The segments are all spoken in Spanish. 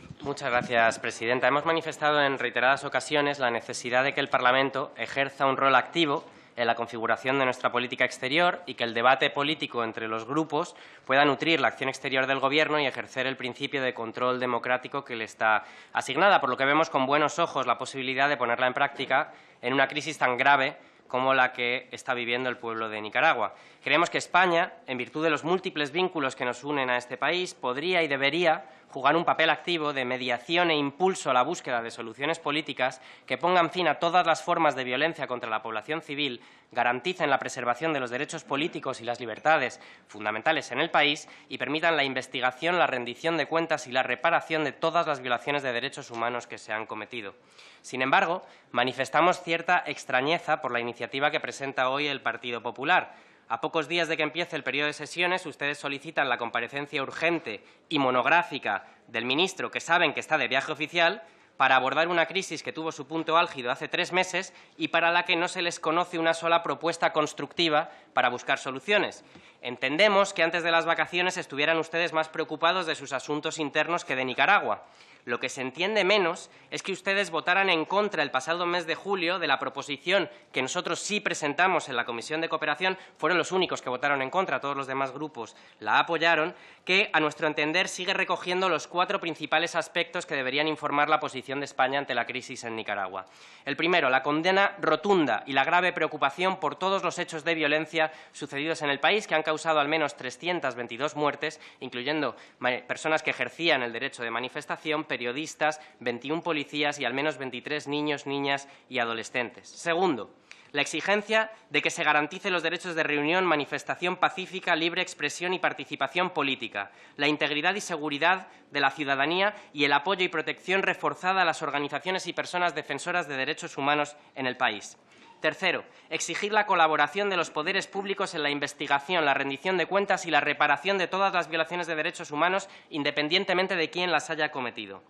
Señora Muchas gracias, presidenta. Hemos manifestado en reiteradas ocasiones la necesidad de que el Parlamento ejerza un rol activo en la configuración de nuestra política exterior y que el debate político entre los grupos pueda nutrir la acción exterior del Gobierno y ejercer el principio de control democrático que le está asignada, por lo que vemos con buenos ojos la posibilidad de ponerla en práctica en una crisis tan grave como la que está viviendo el pueblo de Nicaragua. Creemos que España, en virtud de los múltiples vínculos que nos unen a este país, podría y debería jugar un papel activo de mediación e impulso a la búsqueda de soluciones políticas que pongan fin a todas las formas de violencia contra la población civil, garanticen la preservación de los derechos políticos y las libertades fundamentales en el país y permitan la investigación, la rendición de cuentas y la reparación de todas las violaciones de derechos humanos que se han cometido. Sin embargo, manifestamos cierta extrañeza por la iniciativa que presenta hoy el Partido Popular, a pocos días de que empiece el periodo de sesiones, ustedes solicitan la comparecencia urgente y monográfica del ministro, que saben que está de viaje oficial, para abordar una crisis que tuvo su punto álgido hace tres meses y para la que no se les conoce una sola propuesta constructiva para buscar soluciones. Entendemos que antes de las vacaciones estuvieran ustedes más preocupados de sus asuntos internos que de Nicaragua. Lo que se entiende menos es que ustedes votaran en contra el pasado mes de julio de la proposición que nosotros sí presentamos en la Comisión de Cooperación, fueron los únicos que votaron en contra, todos los demás grupos la apoyaron, que a nuestro entender sigue recogiendo los cuatro principales aspectos que deberían informar la posición de España ante la crisis en Nicaragua. El primero, la condena rotunda y la grave preocupación por todos los hechos de violencia sucedidos en el país que han causado al menos 322 muertes, incluyendo personas que ejercían el derecho de manifestación, periodistas, 21 policías y al menos 23 niños, niñas y adolescentes. Segundo, la exigencia de que se garanticen los derechos de reunión, manifestación pacífica, libre expresión y participación política, la integridad y seguridad de la ciudadanía y el apoyo y protección reforzada a las organizaciones y personas defensoras de derechos humanos en el país. Tercero, exigir la colaboración de los poderes públicos en la investigación, la rendición de cuentas y la reparación de todas las violaciones de derechos humanos, independientemente de quién las haya cometido.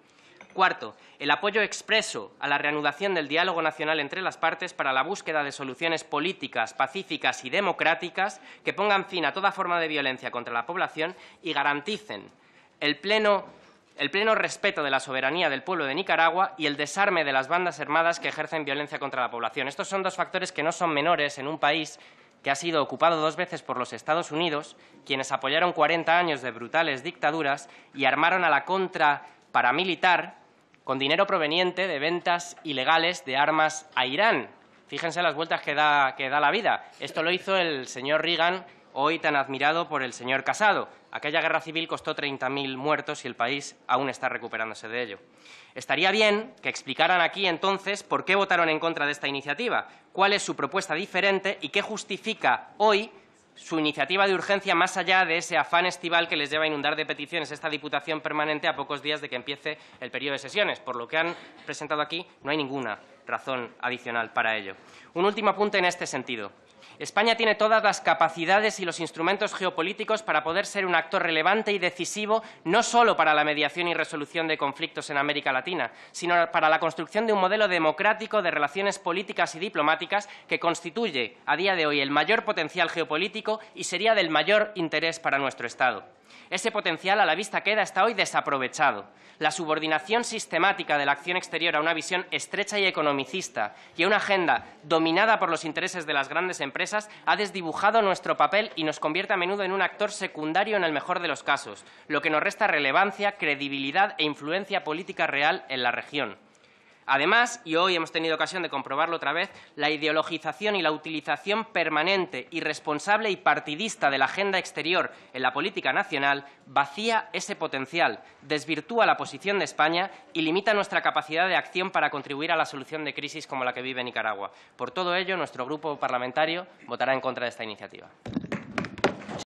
Cuarto, el apoyo expreso a la reanudación del diálogo nacional entre las partes para la búsqueda de soluciones políticas, pacíficas y democráticas que pongan fin a toda forma de violencia contra la población y garanticen el pleno el pleno respeto de la soberanía del pueblo de Nicaragua y el desarme de las bandas armadas que ejercen violencia contra la población. Estos son dos factores que no son menores en un país que ha sido ocupado dos veces por los Estados Unidos, quienes apoyaron 40 años de brutales dictaduras y armaron a la contra paramilitar con dinero proveniente de ventas ilegales de armas a Irán. Fíjense las vueltas que da, que da la vida. Esto lo hizo el señor Reagan hoy tan admirado por el señor Casado. Aquella guerra civil costó 30.000 muertos y el país aún está recuperándose de ello. Estaría bien que explicaran aquí entonces por qué votaron en contra de esta iniciativa, cuál es su propuesta diferente y qué justifica hoy su iniciativa de urgencia más allá de ese afán estival que les lleva a inundar de peticiones esta Diputación permanente a pocos días de que empiece el periodo de sesiones. Por lo que han presentado aquí, no hay ninguna razón adicional para ello. Un último apunte en este sentido. España tiene todas las capacidades y los instrumentos geopolíticos para poder ser un actor relevante y decisivo no solo para la mediación y resolución de conflictos en América Latina, sino para la construcción de un modelo democrático de relaciones políticas y diplomáticas que constituye a día de hoy el mayor potencial geopolítico y sería del mayor interés para nuestro Estado. Ese potencial a la vista queda está hoy desaprovechado. La subordinación sistemática de la acción exterior a una visión estrecha y economicista y a una agenda dominada por los intereses de las grandes empresas ha desdibujado nuestro papel y nos convierte a menudo en un actor secundario en el mejor de los casos, lo que nos resta relevancia, credibilidad e influencia política real en la región. Además, y hoy hemos tenido ocasión de comprobarlo otra vez, la ideologización y la utilización permanente, irresponsable y partidista de la agenda exterior en la política nacional vacía ese potencial, desvirtúa la posición de España y limita nuestra capacidad de acción para contribuir a la solución de crisis como la que vive Nicaragua. Por todo ello, nuestro grupo parlamentario votará en contra de esta iniciativa.